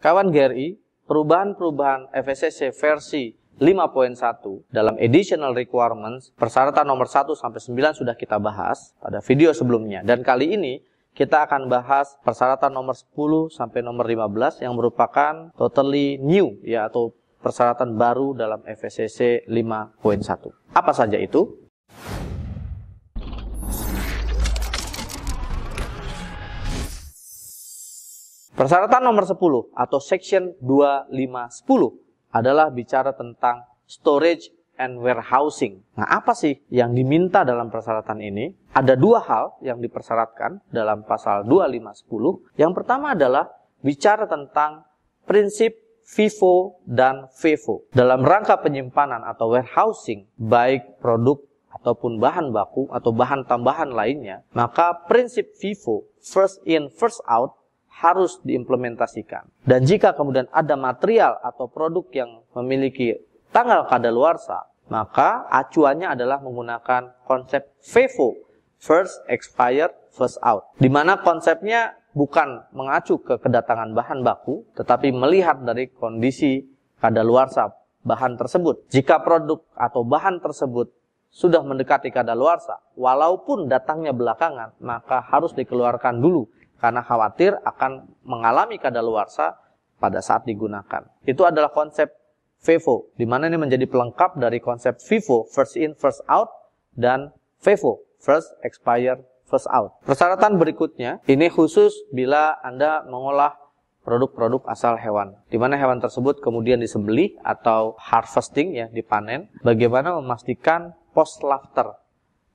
Kawan GRI, perubahan-perubahan FSSC versi 5.1 dalam additional requirements persyaratan nomor 1 sampai 9 sudah kita bahas pada video sebelumnya dan kali ini kita akan bahas persyaratan nomor 10 sampai nomor 15 yang merupakan totally new ya atau persyaratan baru dalam FSSC 5.1. Apa saja itu? Persyaratan nomor 10 atau section 2510 adalah bicara tentang storage and warehousing. Nah, apa sih yang diminta dalam persyaratan ini? Ada dua hal yang dipersyaratkan dalam pasal 2510. Yang pertama adalah bicara tentang prinsip FIFO dan FIFO dalam rangka penyimpanan atau warehousing baik produk ataupun bahan baku atau bahan tambahan lainnya, maka prinsip FIFO, first in first out harus diimplementasikan. Dan jika kemudian ada material atau produk yang memiliki tanggal kadaluarsa, maka acuannya adalah menggunakan konsep FIFO, first expired, first out. Di mana konsepnya bukan mengacu ke kedatangan bahan baku, tetapi melihat dari kondisi kadaluarsa bahan tersebut. Jika produk atau bahan tersebut sudah mendekati kadaluarsa, walaupun datangnya belakangan, maka harus dikeluarkan dulu karena khawatir akan mengalami kadaluarsa pada saat digunakan. Itu adalah konsep FIFO, di mana ini menjadi pelengkap dari konsep FIFO, first in, first out, dan FIFO, first expire, first out. Persyaratan berikutnya, ini khusus bila Anda mengolah produk-produk asal hewan, di mana hewan tersebut kemudian disembelih atau harvesting ya dipanen. Bagaimana memastikan post laughter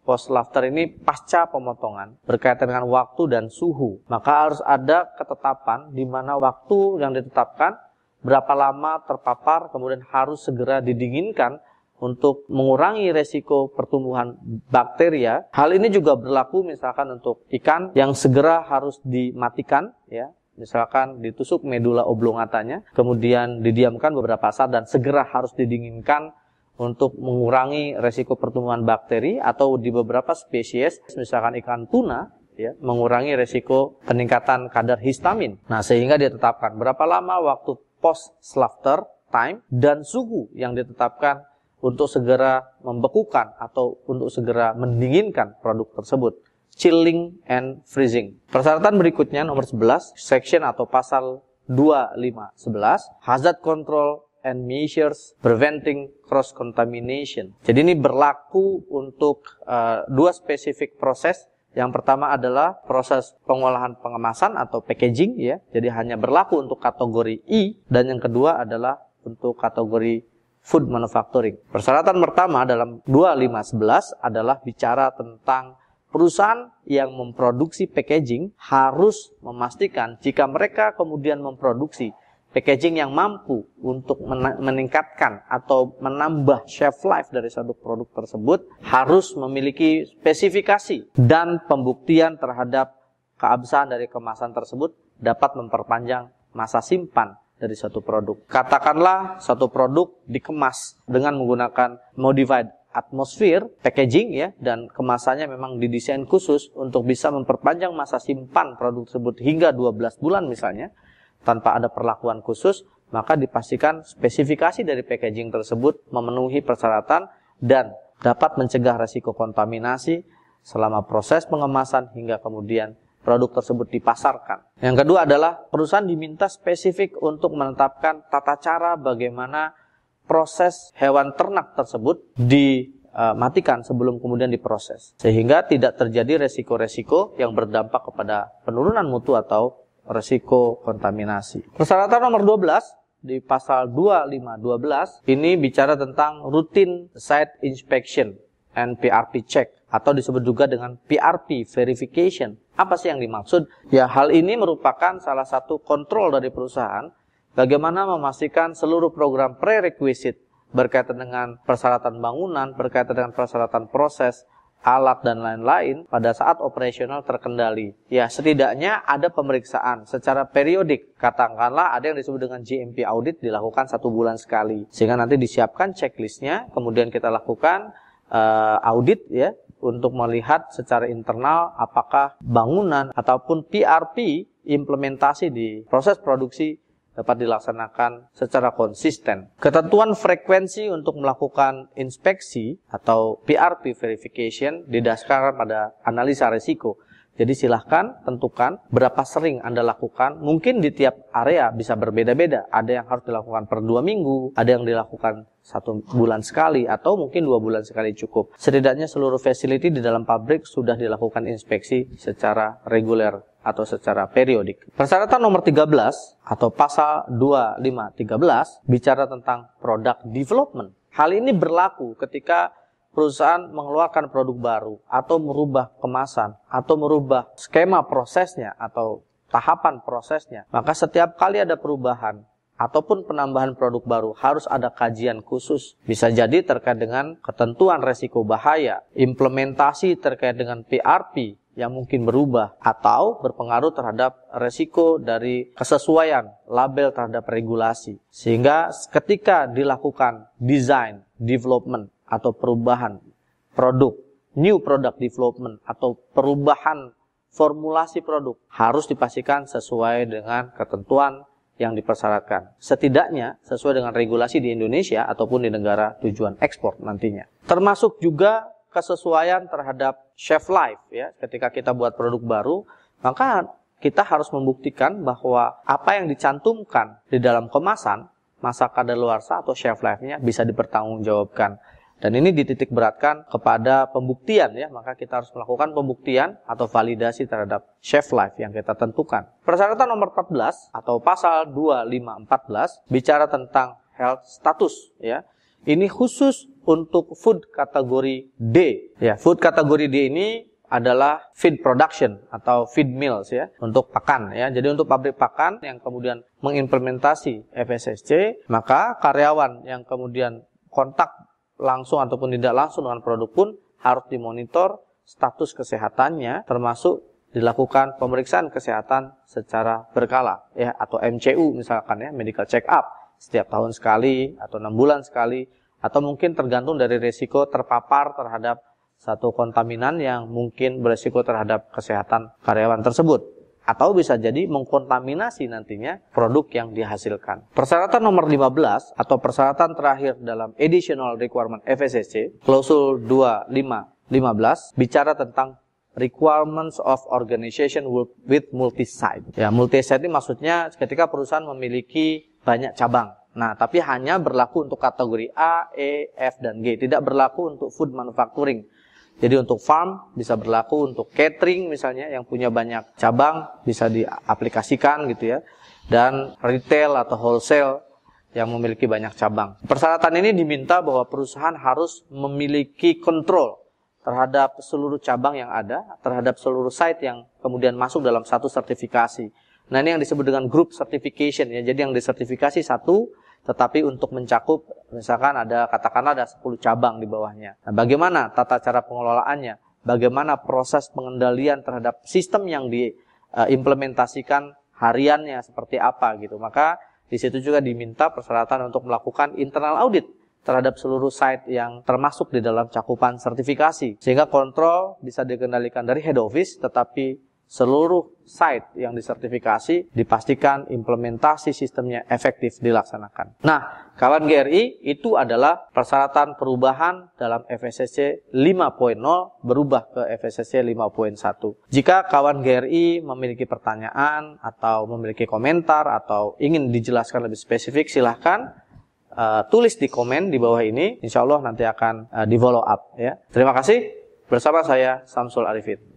Post laughter ini pasca pemotongan berkaitan dengan waktu dan suhu. Maka harus ada ketetapan di mana waktu yang ditetapkan berapa lama terpapar kemudian harus segera didinginkan untuk mengurangi resiko pertumbuhan bakteria. Hal ini juga berlaku misalkan untuk ikan yang segera harus dimatikan ya misalkan ditusuk medula oblongatanya, kemudian didiamkan beberapa saat dan segera harus didinginkan untuk mengurangi resiko pertumbuhan bakteri atau di beberapa spesies misalkan ikan tuna ya mengurangi resiko peningkatan kadar histamin. Nah, sehingga ditetapkan berapa lama waktu post slaughter time dan suhu yang ditetapkan untuk segera membekukan atau untuk segera mendinginkan produk tersebut. Chilling and freezing. Persyaratan berikutnya nomor 11, section atau pasal 2511, hazard control and measures preventing cross contamination. Jadi ini berlaku untuk uh, dua spesifik proses. Yang pertama adalah proses pengolahan pengemasan atau packaging ya. Jadi hanya berlaku untuk kategori E dan yang kedua adalah untuk kategori food manufacturing. Persyaratan pertama dalam 2511 adalah bicara tentang perusahaan yang memproduksi packaging harus memastikan jika mereka kemudian memproduksi packaging yang mampu untuk meningkatkan atau menambah shelf life dari satu produk tersebut harus memiliki spesifikasi dan pembuktian terhadap keabsahan dari kemasan tersebut dapat memperpanjang masa simpan dari satu produk. Katakanlah satu produk dikemas dengan menggunakan modified atmosfer packaging ya dan kemasannya memang didesain khusus untuk bisa memperpanjang masa simpan produk tersebut hingga 12 bulan misalnya tanpa ada perlakuan khusus, maka dipastikan spesifikasi dari packaging tersebut memenuhi persyaratan dan dapat mencegah resiko kontaminasi selama proses pengemasan hingga kemudian produk tersebut dipasarkan. Yang kedua adalah perusahaan diminta spesifik untuk menetapkan tata cara bagaimana proses hewan ternak tersebut dimatikan sebelum kemudian diproses sehingga tidak terjadi resiko-resiko yang berdampak kepada penurunan mutu atau resiko kontaminasi. Persyaratan nomor 12 di pasal 2512 ini bicara tentang rutin site inspection and PRP check atau disebut juga dengan PRP verification. Apa sih yang dimaksud? Ya, hal ini merupakan salah satu kontrol dari perusahaan bagaimana memastikan seluruh program prerequisite berkaitan dengan persyaratan bangunan, berkaitan dengan persyaratan proses, alat dan lain-lain pada saat operasional terkendali. Ya, setidaknya ada pemeriksaan secara periodik. Katakanlah ada yang disebut dengan GMP audit dilakukan satu bulan sekali. Sehingga nanti disiapkan checklistnya, kemudian kita lakukan uh, audit ya untuk melihat secara internal apakah bangunan ataupun PRP implementasi di proses produksi dapat dilaksanakan secara konsisten. Ketentuan frekuensi untuk melakukan inspeksi atau PRP verification didasarkan pada analisa risiko. Jadi silahkan tentukan berapa sering Anda lakukan. Mungkin di tiap area bisa berbeda-beda. Ada yang harus dilakukan per dua minggu, ada yang dilakukan satu bulan sekali atau mungkin dua bulan sekali cukup. Setidaknya seluruh facility di dalam pabrik sudah dilakukan inspeksi secara reguler atau secara periodik. Persyaratan nomor 13 atau pasal 2513 bicara tentang product development. Hal ini berlaku ketika perusahaan mengeluarkan produk baru atau merubah kemasan atau merubah skema prosesnya atau tahapan prosesnya, maka setiap kali ada perubahan ataupun penambahan produk baru harus ada kajian khusus. Bisa jadi terkait dengan ketentuan resiko bahaya, implementasi terkait dengan PRP yang mungkin berubah atau berpengaruh terhadap resiko dari kesesuaian label terhadap regulasi. Sehingga ketika dilakukan desain, development, atau perubahan produk, new product development atau perubahan formulasi produk harus dipastikan sesuai dengan ketentuan yang dipersyaratkan. Setidaknya sesuai dengan regulasi di Indonesia ataupun di negara tujuan ekspor nantinya. Termasuk juga kesesuaian terhadap shelf life ya. Ketika kita buat produk baru, maka kita harus membuktikan bahwa apa yang dicantumkan di dalam kemasan masa kadaluarsa atau shelf life-nya bisa dipertanggungjawabkan. Dan ini dititik beratkan kepada pembuktian ya, maka kita harus melakukan pembuktian atau validasi terhadap chef life yang kita tentukan. Persyaratan nomor 14 atau pasal 2514 bicara tentang health status ya. Ini khusus untuk food kategori D. Ya, food kategori D ini adalah feed production atau feed mills ya untuk pakan ya. Jadi untuk pabrik pakan yang kemudian mengimplementasi FSSC, maka karyawan yang kemudian kontak langsung ataupun tidak langsung dengan produk pun harus dimonitor status kesehatannya termasuk dilakukan pemeriksaan kesehatan secara berkala ya atau MCU misalkan ya medical check up setiap tahun sekali atau enam bulan sekali atau mungkin tergantung dari resiko terpapar terhadap satu kontaminan yang mungkin beresiko terhadap kesehatan karyawan tersebut atau bisa jadi mengkontaminasi nantinya produk yang dihasilkan. Persyaratan nomor 15 atau persyaratan terakhir dalam Additional Requirement FSSC, klausul 2515 bicara tentang requirements of organization with multi-site. Ya, multi-site ini maksudnya ketika perusahaan memiliki banyak cabang. Nah, tapi hanya berlaku untuk kategori A, E, F, dan G. Tidak berlaku untuk food manufacturing. Jadi untuk farm bisa berlaku untuk catering misalnya yang punya banyak cabang bisa diaplikasikan gitu ya. Dan retail atau wholesale yang memiliki banyak cabang. Persyaratan ini diminta bahwa perusahaan harus memiliki kontrol terhadap seluruh cabang yang ada, terhadap seluruh site yang kemudian masuk dalam satu sertifikasi. Nah ini yang disebut dengan group certification ya. Jadi yang disertifikasi satu, tetapi untuk mencakup misalkan ada katakanlah ada 10 cabang di bawahnya. Nah, bagaimana tata cara pengelolaannya? Bagaimana proses pengendalian terhadap sistem yang diimplementasikan hariannya seperti apa gitu. Maka di situ juga diminta persyaratan untuk melakukan internal audit terhadap seluruh site yang termasuk di dalam cakupan sertifikasi sehingga kontrol bisa dikendalikan dari head office tetapi seluruh site yang disertifikasi dipastikan implementasi sistemnya efektif dilaksanakan. Nah, kawan GRI itu adalah persyaratan perubahan dalam FSSC 5.0 berubah ke FSSC 5.1. Jika kawan GRI memiliki pertanyaan atau memiliki komentar atau ingin dijelaskan lebih spesifik silahkan uh, tulis di komen di bawah ini. Insya Allah nanti akan uh, di follow up ya. Terima kasih. Bersama saya Samsul Arifin.